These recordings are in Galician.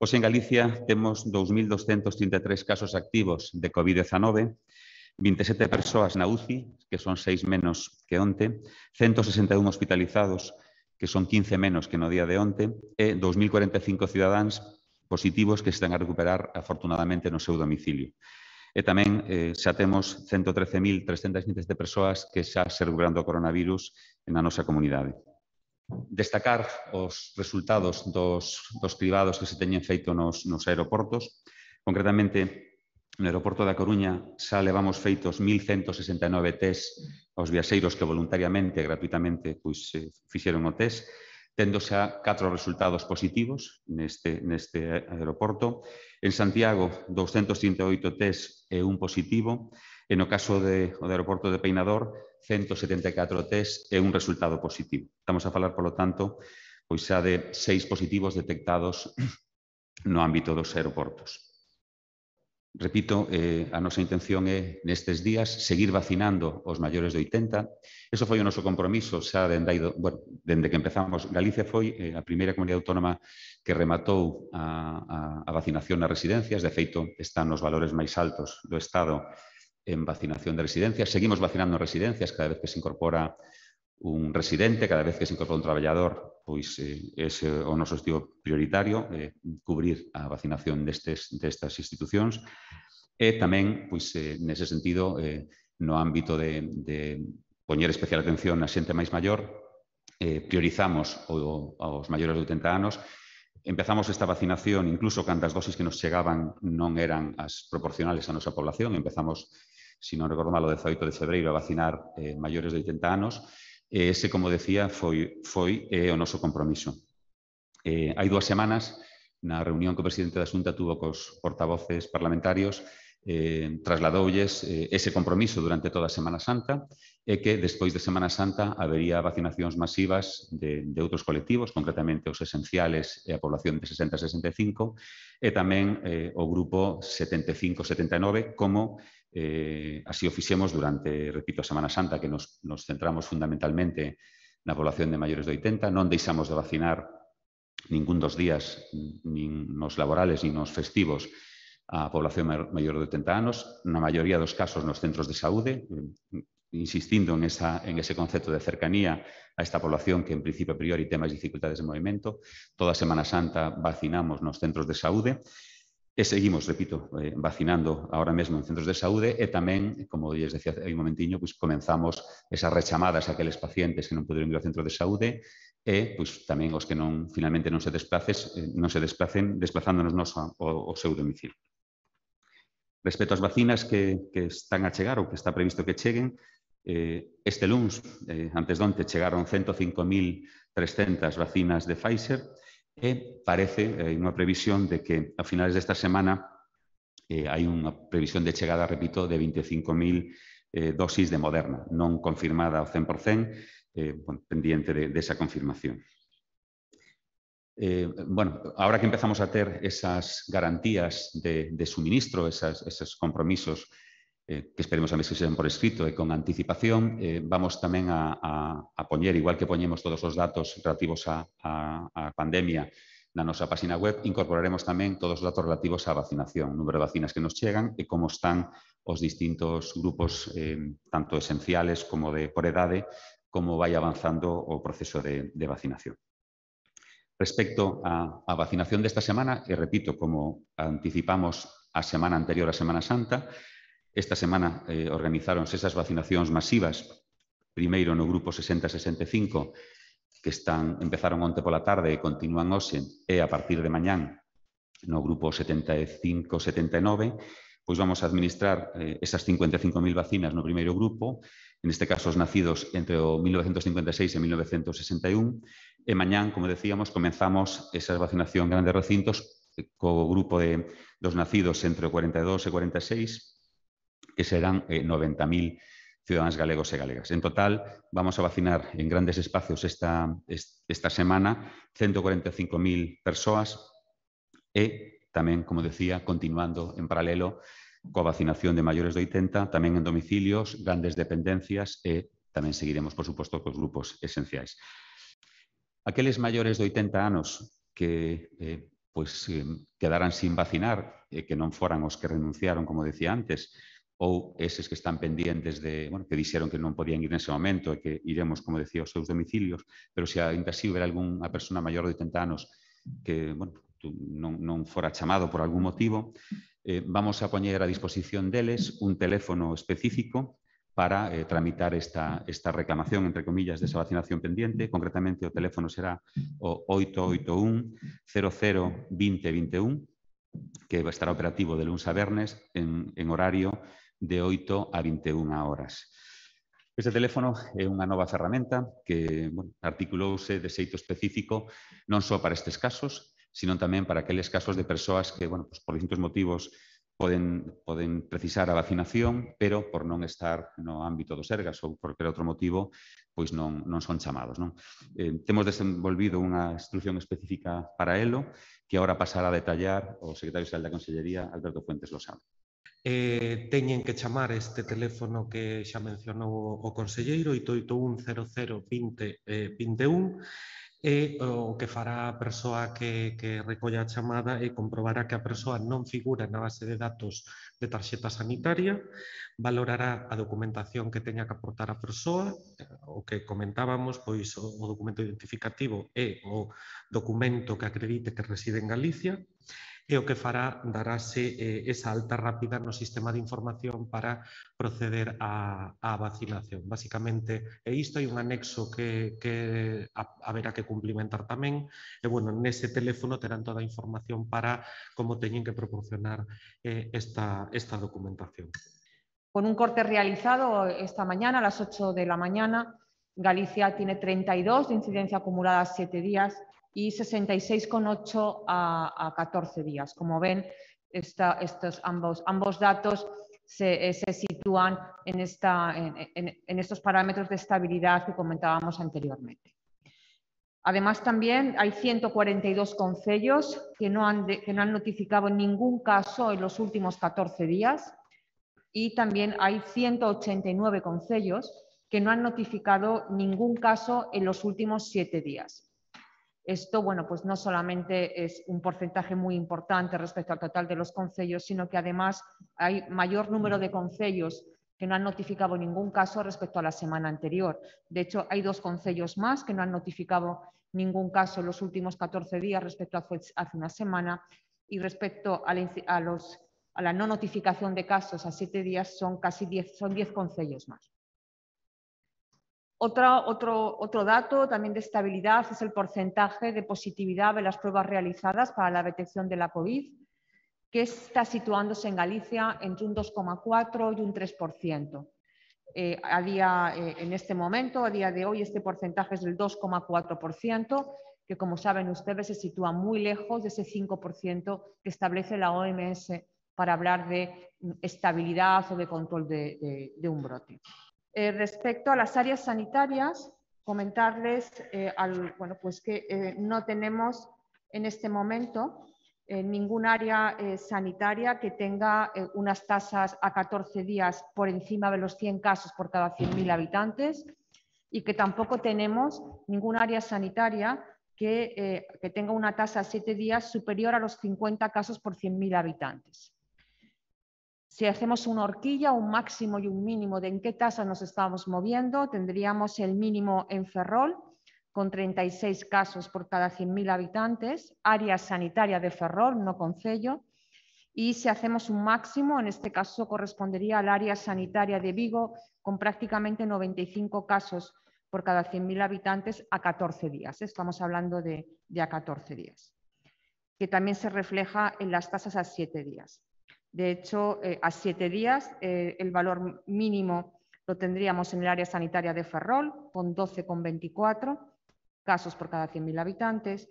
Pois en Galicia temos 2.233 casos activos de COVID-19, 27 persoas na UCI, que son 6 menos que onte, 161 hospitalizados, que son 15 menos que no día de onte, e 2.045 cidadáns positivos que están a recuperar afortunadamente no seu domicilio. E tamén eh, xa temos 113.327 persoas que xa se recuperando o coronavirus na nosa comunidade destacar os resultados dos, dos cribados que se teñen feito nos, nos aeroportos. Concretamente, no aeroporto da Coruña xa levamos feitos 1.169 test aos viaxeiros que voluntariamente e gratuitamente pois, eh, fixeron o test, tendo xa catro resultados positivos neste, neste aeroporto. En Santiago, 238 test e un positivo. E no caso de, do aeroporto de Peinador, 174 test e un resultado positivo. Estamos a falar, polo tanto, pois xa de seis positivos detectados no ámbito dos aeroportos. Repito, eh, a nosa intención é, nestes días, seguir vacinando os maiores de 80. Eso foi o noso compromiso, xa dende, aí, bueno, dende que empezamos. Galicia foi eh, a primeira comunidade autónoma que rematou a, a, a vacinación nas residencias. De feito, están nos valores máis altos do Estado en vacinación de residencias. Seguimos vacinando en residencias cada vez que se incorpora un residente, cada vez que se incorpora un traballador, pois eh, ese é o noso objetivo prioritario, eh, cubrir a vacinación destes, destas institucións. E tamén, pois, eh, nese sentido, eh, no ámbito de, de poñer especial atención na xente máis maior, eh, priorizamos o, aos maiores de 80 anos Empezamos esta vacinación, incluso cando as dosis que nos chegaban non eran as proporcionales á nosa población, empezamos se non recordo mal, o 18 de febreiro a vacinar eh, maiores de 80 anos, e ese, como decía, foi, foi eh, o noso compromiso. Eh, hai dúas semanas, na reunión que o presidente da Xunta tuvo cos portavoces parlamentarios, eh, trasladoulles eh, ese compromiso durante toda a Semana Santa e que despois de Semana Santa habería vacinacións masivas de, de outros colectivos, concretamente os esenciales e a población de 60 a 65, e tamén eh, o grupo 75-79 como Eh, así o fixemos durante, repito, a Semana Santa, que nos, nos centramos fundamentalmente na población de maiores de 80, non deixamos de vacinar ningún dos días, nin nos laborales, nin nos festivos, a población maior de 80 anos, na maioría dos casos nos centros de saúde, eh, insistindo en, esa, en ese concepto de cercanía a esta población que en principio a priori ten máis dificultades de movimento. Toda Semana Santa vacinamos nos centros de saúde E seguimos, repito, eh, vacinando ahora mesmo en centros de saúde e tamén, como lles decía hai un momentiño, pois comenzamos esas rechamadas a aqueles pacientes que non poderon ir ao centro de saúde e pois, tamén os que non finalmente non se desplaces, eh, non se desplacen desplazándonos nos ao, ao seu domicilio. Respecto ás vacinas que, que están a chegar ou que está previsto que cheguen, eh, este lunes, eh, antes de chegaron 105.300 vacinas de Pfizer, parece, hay eh, una previsión de que a finales de esta semana eh, hay una previsión de llegada, repito, de 25.000 eh, dosis de Moderna, no confirmada al 100%, pendiente de, esa confirmación. bueno, ahora que empezamos a tener esas garantías de, suministro, esas, esos compromisos eh, que esperemos tamén que sexan por escrito e con anticipación, eh, vamos tamén a, a, a poñer, igual que poñemos todos os datos relativos a, a, a pandemia na nosa página web, incorporaremos tamén todos os datos relativos á vacinación, número de vacinas que nos chegan e como están os distintos grupos, eh, tanto esenciales como de por edade, como vai avanzando o proceso de, de vacinación. Respecto á, a vacinación desta semana, e repito, como anticipamos a semana anterior a Semana Santa, Esta semana eh, organizáronse esas vacinacións masivas, primeiro no grupo 60-65, que están, empezaron onte pola tarde e continúan hoxe, e a partir de mañán no grupo 75-79, pois vamos a administrar eh, esas 55.000 vacinas no primeiro grupo, en este caso os nacidos entre o 1956 e 1961, e mañán, como decíamos, comenzamos esa vacinación en grandes recintos eh, co grupo de, dos nacidos entre o 42 e 46, que serán eh, 90.000 ciudadanos galegos e galegas. En total, vamos a vacinar en grandes espacios esta, esta semana 145.000 persoas e tamén, como decía, continuando en paralelo coa vacinación de maiores de 80, tamén en domicilios, grandes dependencias e tamén seguiremos, por suposto, cos grupos esenciais. Aqueles maiores de 80 anos que eh, pois, eh, quedaran sin vacinar e eh, que non foran os que renunciaron, como decía antes, ou eses que están pendientes de, bueno, que dixeron que non podían ir nese momento e que iremos, como decía, aos seus domicilios, pero se ainda así houber algunha persona maior de 80 anos que, bueno, non, non fora chamado por algún motivo, eh, vamos a poñer a disposición deles un teléfono específico para eh, tramitar esta, esta reclamación, entre comillas, desa vacinación pendiente. Concretamente, o teléfono será o 881 002021 que estará operativo de lunes a vernes en, en horario de 8 a 21 horas. Este teléfono é unha nova ferramenta que bueno, articulouse de xeito específico non só para estes casos, sino tamén para aqueles casos de persoas que, bueno, pues, por distintos motivos, poden, poden precisar a vacinación, pero por non estar no ámbito do Sergas ou por que outro motivo, pois non, non son chamados. Non? Eh, temos desenvolvido unha instrucción específica para ELO que agora pasará a detallar o secretario xeral da Consellería, Alberto Fuentes Lozano eh, teñen que chamar este teléfono que xa mencionou o conselleiro 881 00 20 eh, 21 e o que fará a persoa que, que recolla a chamada e comprobará que a persoa non figura na base de datos de tarxeta sanitaria, valorará a documentación que teña que aportar a persoa, eh, o que comentábamos, pois o, o documento identificativo e o documento que acredite que reside en Galicia, e o que fará darase eh, esa alta rápida no sistema de información para proceder á, a vacinación. Básicamente, é isto, hai un anexo que, que haberá que cumplimentar tamén, e bueno, nese teléfono terán toda a información para como teñen que proporcionar eh, esta, esta documentación. Con un corte realizado esta mañana a las 8 de la mañana, Galicia tiene 32 de incidencia acumulada a 7 días, y 66,8 a, a, 14 días. Como ven, estos ambos, datos se, eh, sitúan en, estos parámetros de estabilidad que comentábamos anteriormente. Además, también hay 142 concellos que no han, notificado ningún caso en los últimos 14 días y también hay 189 concellos que no han notificado ningún caso en los últimos siete días. Esto, bueno, pues no solamente es un porcentaje muy importante respecto al total de los concellos, sino que además hay mayor número de concellos que no han notificado ningún caso respecto a la semana anterior. De hecho, hay dos concellos más que no han notificado ningún caso en los últimos 14 días respecto a hace una semana y respecto a la, los, a la no notificación de casos a siete días son casi 10 son diez concellos más otro, dato también de estabilidad es el porcentaje de positividad de las pruebas realizadas para la detección de la COVID, que está situándose en Galicia entre un 2,4 y un 3%. Eh, eh, en este momento, a día de hoy, este porcentaje es del 2,4%, que como saben ustedes se sitúa muy lejos de ese 5% que establece la OMS para hablar de estabilidad o de control de un brote. Eh, respecto a las áreas sanitarias, comentarles eh, pues que eh, no tenemos en este momento ningún área sanitaria que tenga unas tasas a 14 días por encima de los 100 casos por cada 100.000 habitantes y que tampoco tenemos ningún área sanitaria que, que tenga una tasa a 7 días superior a los 50 casos por 100.000 habitantes. Si hacemos una horquilla, un máximo y un mínimo de en qué tasa nos estamos moviendo, tendríamos el mínimo en Ferrol, con 36 casos por cada 100.000 habitantes, área sanitaria de Ferrol, no concello, y si hacemos un máximo, en este caso correspondería al área sanitaria de Vigo, con prácticamente 95 casos por cada 100.000 habitantes a 14 días. Estamos hablando de, a 14 días, que también se refleja en las tasas a 7 días. De hecho, eh, a siete días eh, el valor mínimo lo tendríamos en el área sanitaria de Ferrol, con 12,24 casos por cada 100.000 habitantes.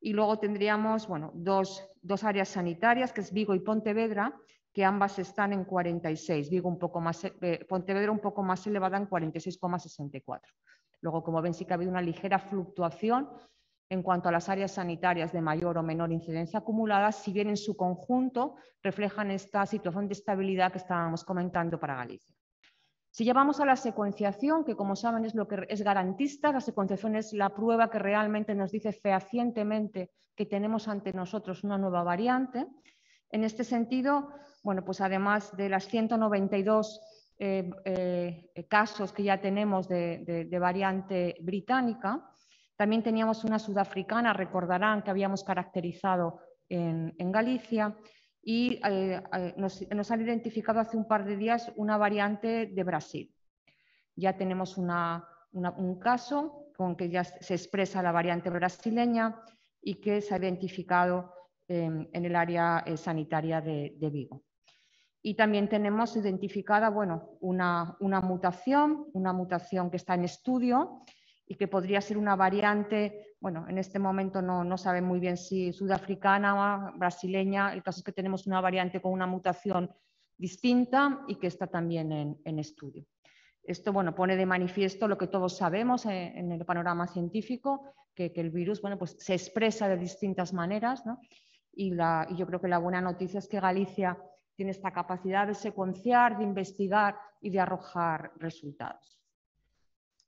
Y luego tendríamos bueno, dos, áreas sanitarias, que es Vigo y Pontevedra, que ambas están en 46. Vigo un poco más, eh, Pontevedra un poco más elevada en 46,64. Luego, como ven, sí que ha habido una ligera fluctuación en cuanto a las áreas sanitarias de mayor o menor incidencia acumulada, si bien en su conjunto reflejan esta situación de estabilidad que estábamos comentando para Galicia. Si ya vamos a la secuenciación, que como saben es lo que es garantista, la secuenciación es la prueba que realmente nos dice fehacientemente que tenemos ante nosotros una nueva variante. En este sentido, bueno, pues además de las 192 eh, eh, casos que ya tenemos de variante británica, también teníamos una sudafricana, recordarán que habíamos caracterizado en, Galicia, y eh, eh, nos, han identificado hace un par de días una variante de Brasil. Ya tenemos un caso con que ya se expresa la variante brasileña y que se ha identificado en el área eh, sanitaria de, Vigo. Y también tenemos identificada bueno, una, una mutación, una mutación que está en estudio, y que podría ser una variante, bueno, en este momento no, no saben muy bien si sudafricana, o brasileña, el caso es que tenemos una variante con una mutación distinta y que está también en, estudio. Esto bueno, pone de manifiesto lo que todos sabemos eh, en, el panorama científico, que, el virus bueno, pues se expresa de distintas maneras ¿no? y yo creo que la buena noticia es que Galicia tiene esta capacidad de secuenciar, de investigar y de arrojar resultados.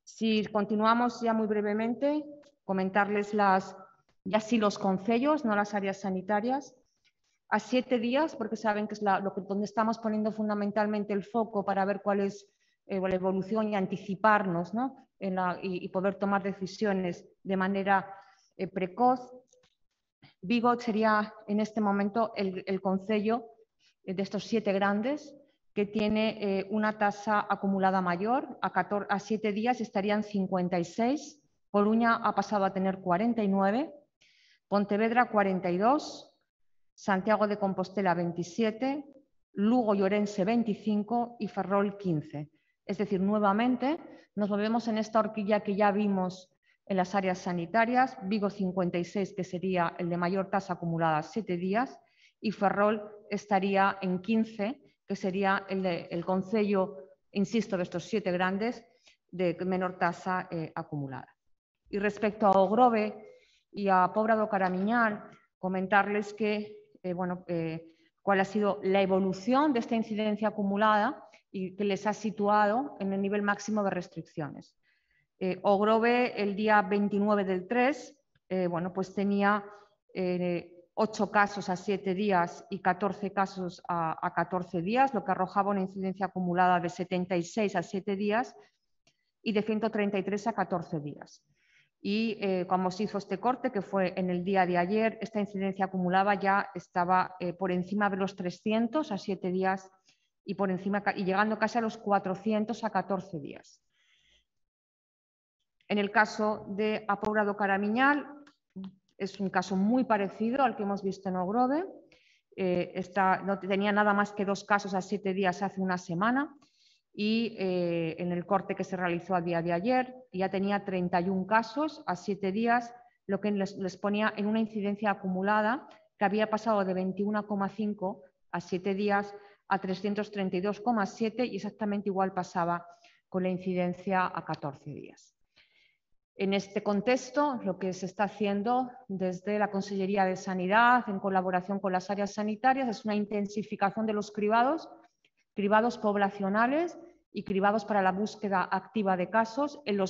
Si continuamos ya muy brevemente, comentarles las, ya sí los concellos, no las áreas sanitarias, a siete días, porque saben que es lo donde estamos poniendo fundamentalmente el foco para ver cuál es eh, la evolución y anticiparnos ¿no? y, poder tomar decisiones de manera eh, precoz. Vigo sería en este momento el, el concello eh, de estos siete grandes que tiene eh, una tasa acumulada mayor, a, 14, a 7 días estarían 56, Coruña ha pasado a tener 49, Pontevedra 42, Santiago de Compostela 27, Lugo y Orense 25 y Ferrol 15. Es decir, nuevamente nos movemos en esta horquilla que ya vimos en las áreas sanitarias, Vigo 56, que sería el de mayor tasa acumulada, 7 días, y Ferrol estaría en 15, que sería el, el concello, insisto, de estos siete grandes de menor tasa eh, acumulada. Y respecto a Ogrove y a Pobrado Caramiñal, comentarles que, eh, bueno, eh, cuál ha sido la evolución de esta incidencia acumulada y que les ha situado en el nivel máximo de restricciones. Ogrove, el día 29 del 3, bueno, pues tenía 8 casos a siete días y 14 casos a, catorce 14 días, lo que arrojaba una incidencia acumulada de 76 a siete días y de 133 a 14 días. Y cuando eh, como se hizo este corte, que fue en el día de ayer, esta incidencia acumulada ya estaba eh, por encima de los 300 a siete días y, por encima, y llegando casi a los 400 a 14 días. En el caso de apurado Caramiñal, es un caso muy parecido al que hemos visto en Ogrove. Eh, no tenía nada más que dos casos a siete días hace una semana y eh, en el corte que se realizó a día de ayer ya tenía 31 casos a siete días, lo que les, les ponía en una incidencia acumulada que había pasado de 21,5 a siete días a 332,7 y exactamente igual pasaba con la incidencia a 14 días. En este contexto, lo que se está haciendo desde la Consellería de Sanidad, en colaboración con las áreas sanitarias, es una intensificación de los cribados, cribados poblacionales y cribados para la búsqueda activa de casos en,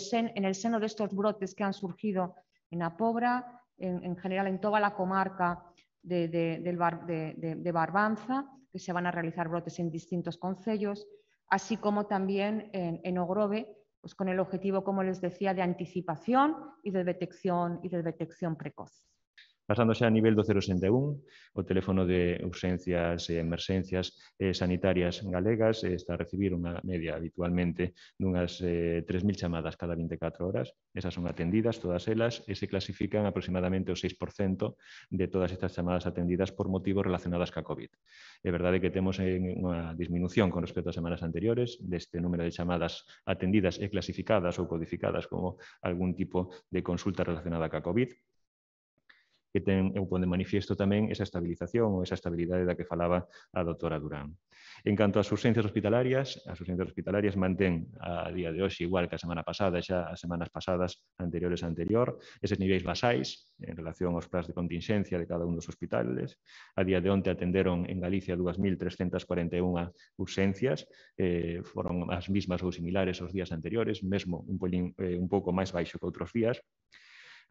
el seno de estos brotes que han surgido en Apobra, en, general en toda la comarca de, Barbanza, que se van a realizar brotes en distintos concellos, así como también en, en Ogrove, pues con el objetivo, como les decía, de anticipación y de detección, y de detección precoz. Pasando xa a nivel do 061, o teléfono de urxencias e emerxencias eh, sanitarias galegas eh, está a recibir unha media habitualmente dunhas eh, 3.000 chamadas cada 24 horas. Esas son atendidas, todas elas, e se clasifican aproximadamente o 6% de todas estas chamadas atendidas por motivos relacionadas ca COVID. É verdade que temos unha disminución con respecto ás semanas anteriores deste número de chamadas atendidas e clasificadas ou codificadas como algún tipo de consulta relacionada ca COVID, que ten, eu eh, pon de manifiesto tamén esa estabilización ou esa estabilidade da que falaba a doutora Durán. En canto ás urxencias hospitalarias, as urxencias hospitalarias mantén a día de hoxe igual que a semana pasada, xa as semanas pasadas anteriores a anterior, eses niveis basais en relación aos plans de contingencia de cada un dos hospitales. A día de onte atenderon en Galicia 2.341 urxencias, eh, foron as mismas ou similares aos días anteriores, mesmo un, polín, eh, un pouco máis baixo que outros días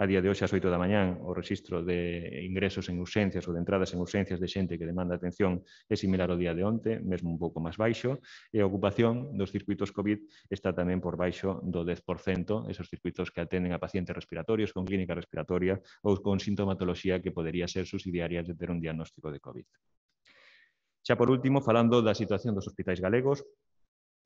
a día de hoxe ás 8 da mañán o registro de ingresos en urxencias ou de entradas en urxencias de xente que demanda atención é similar ao día de onte, mesmo un pouco máis baixo, e a ocupación dos circuitos COVID está tamén por baixo do 10%, esos circuitos que atenden a pacientes respiratorios con clínica respiratoria ou con sintomatoloxía que podería ser subsidiaria de ter un diagnóstico de COVID. Xa por último, falando da situación dos hospitais galegos,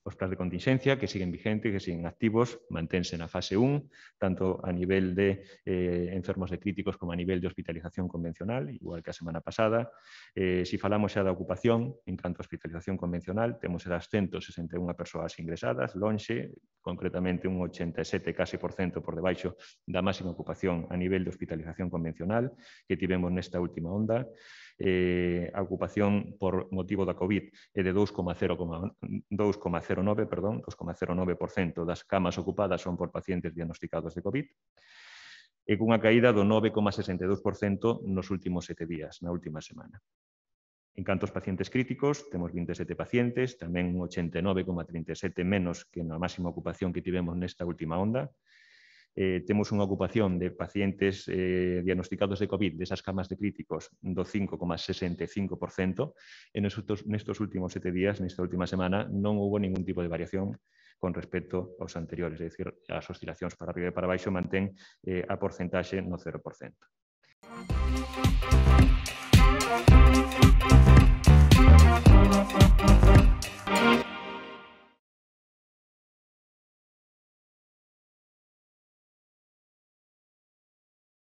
Os plans de contingencia que siguen vigentes, que siguen activos, manténse na fase 1, tanto a nivel de eh, enfermos de críticos como a nivel de hospitalización convencional, igual que a semana pasada. Eh, si falamos xa da ocupación, en canto a hospitalización convencional, temos xa 161 persoas ingresadas, lonxe, concretamente un 87 casi por cento por debaixo da máxima ocupación a nivel de hospitalización convencional que tivemos nesta última onda eh, a ocupación por motivo da COVID é de 2,09%, perdón, 2,09% das camas ocupadas son por pacientes diagnosticados de COVID e cunha caída do 9,62% nos últimos sete días, na última semana. En canto aos pacientes críticos, temos 27 pacientes, tamén 89,37 menos que na máxima ocupación que tivemos nesta última onda, eh, temos unha ocupación de pacientes eh, diagnosticados de COVID desas camas de críticos do 5,65% e nestos, nestos últimos sete días, nesta última semana, non houve ningún tipo de variación con respecto aos anteriores, é dicir, as oscilacións para arriba e para baixo mantén eh, a porcentaxe no 0%.